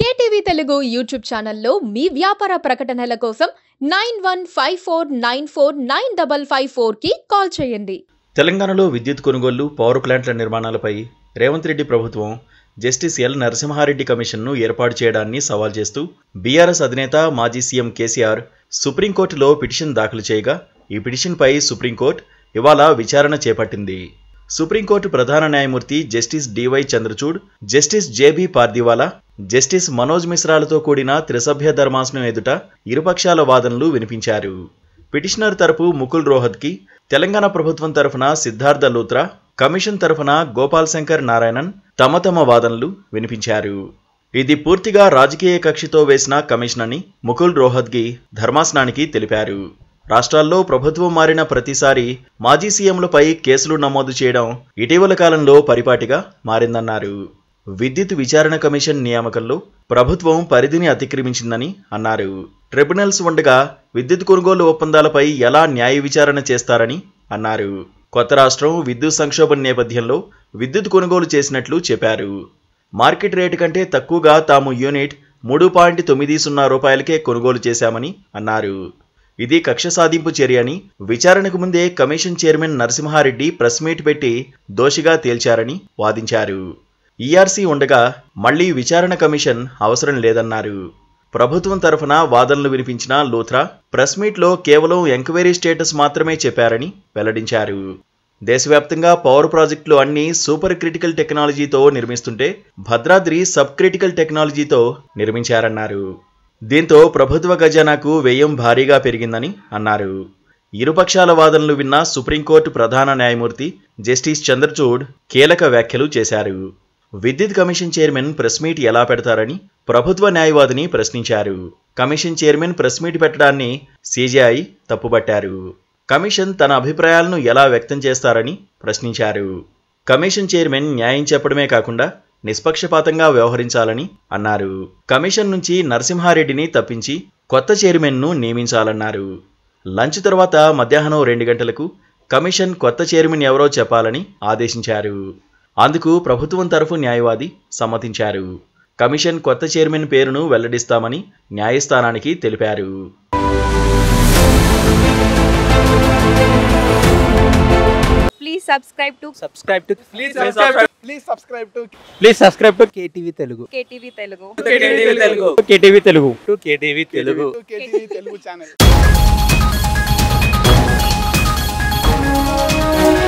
KTV Telugu YouTube ఛానల్లో మీ వ్యాపార ప్రకటనల కోసం nine one five four nine four nine double five ఫోర్కి కాల్ చేయండి తెలంగాణలో విద్యుత్ కొనుగోళ్లు పవర్ ప్లాంట్ల నిర్మాణాలపై రేవంత్ రెడ్డి ప్రభుత్వం జస్టిస్ ఎల్ నరసింహారెడ్డి కమిషన్ను ఏర్పాటు చేయడాన్ని సవాల్ చేస్తూ బీఆర్ఎస్ అధినేత మాజీ సీఎం కేసీఆర్ సుప్రీంకోర్టులో పిటిషన్ దాఖలు చేయగా ఈ పిటిషన్పై సుప్రీంకోర్టు ఇవాళ విచారణ చేపట్టింది సుప్రీంకోర్టు ప్రధాన న్యాయమూర్తి justice D Y Chandrachud justice J B Pardiwala justice Manoj మిశ్రాలతో కూడిన త్రిసభ్య ధర్మాసనం ఎదుట ఇరుపక్షాల వాదనలు వినిపించారు పిటిషనర్ తరపు ముకుల్ రోహత్కి తెలంగాణ ప్రభుత్వం తరఫున సిద్ధార్థ లూత్రా కమిషన్ తరఫున గోపాల్ శంకర్ నారాయణన్ తమ తమ వాదనలు వినిపించారు ఇది పూర్తిగా రాజకీయ కక్షితో వేసిన కమిషన్ అని ముకుల్ రోహత్గి ధర్మాసనానికి తెలిపారు రాష్ట్రాల్లో ప్రభుత్వం మారిన ప్రతిసారి మాజీ సీఎంలపై కేసులు నమోదు చేయడం ఇటీవల కాలంలో పరిపాటిగా మారిందన్నారు విద్యుత్ విచారణ కమిషన్ నియామకంలో ప్రభుత్వం పరిధిని అతిక్రమించిందని అన్నారు ట్రిబ్యునల్స్ ఉండగా విద్యుత్ కొనుగోలు ఒప్పందాలపై ఎలా న్యాయ విచారణ చేస్తారని అన్నారు కొత్త రాష్ట్రం విద్యుత్ సంక్షోభం నేపథ్యంలో విద్యుత్ కొనుగోలు చేసినట్లు చెప్పారు మార్కెట్ రేటు కంటే తక్కువగా తాము యూనిట్ మూడు పాయింట్ తొమ్మిది సున్నా రూపాయలకే కొనుగోలు చేశామని అన్నారు ఇది కక్ష సాధింపు చర్య అని విచారణకు ముందే commission chairman Narasimha Reddy press meet పెట్టి దోషిగా తేల్చారని వాదించారు ఈఆర్సీ e ఉండగా మళ్లీ విచారణ కమిషన్ అవసరం లేదన్నారు ప్రభుత్వం తరఫున వాదనలు వినిపించిన లూథ్రా ప్రెస్ మీట్లో కేవలం ఎంక్వైరీ స్టేటస్ మాత్రమే చెప్పారని వెల్లడించారు దేశవ్యాప్తంగా పవర్ ప్రాజెక్టులు అన్నీ సూపర్ క్రిటికల్ టెక్నాలజీతో నిర్మిస్తుంటే భద్రాద్రి సబ్ క్రిటికల్ టెక్నాలజీతో నిర్మించారన్నారు దీంతో ప్రభుత్వ ఖజానాకు వ్యయం భారీగా పెరిగిందని అన్నారు ఇరుపక్షాల వాదనలు విన్న సుప్రీంకోర్టు ప్రధాన న్యాయమూర్తి జస్టిస్ చంద్రచూడ్ కీలక వ్యాఖ్యలు చేశారు విద్యుత్ కమిషన్ చైర్మన్ ప్రెస్ మీట్ ఎలా పెడతారని ప్రభుత్వ న్యాయవాదిని ప్రశ్నించారు కమిషన్ చైర్మన్ ప్రెస్ మీట్ పెట్టడాన్ని సీజీఐ తప్పుబట్టారు కమిషన్ తన అభిప్రాయాలను ఎలా వ్యక్తం చేస్తారని ప్రశ్నించారు కమిషన్ చైర్మన్ న్యాయం చెప్పడమే కాకుండా నిష్పక్షపాతంగా వ్యవహరించాలని అన్నారు కమిషన్ నుంచి నరసింహారెడ్డిని తప్పించి కొత్త చైర్మన్ను నియమించాలన్నారు లంచ్ తర్వాత మధ్యాహ్నం రెండు గంటలకు కమిషన్ కొత్త చైర్మన్ ఎవరో చెప్పాలని ఆదేశించారు అందుకు ప్రభుత్వం తరఫు న్యాయవాది సమ్మతించారు కమిషన్ కొత్త చైర్మన్ పేరును వెల్లడిస్తామని న్యాయస్థానానికి తెలిపారు please subscribe to please to to K T V Telugu K T V Telugu Telugu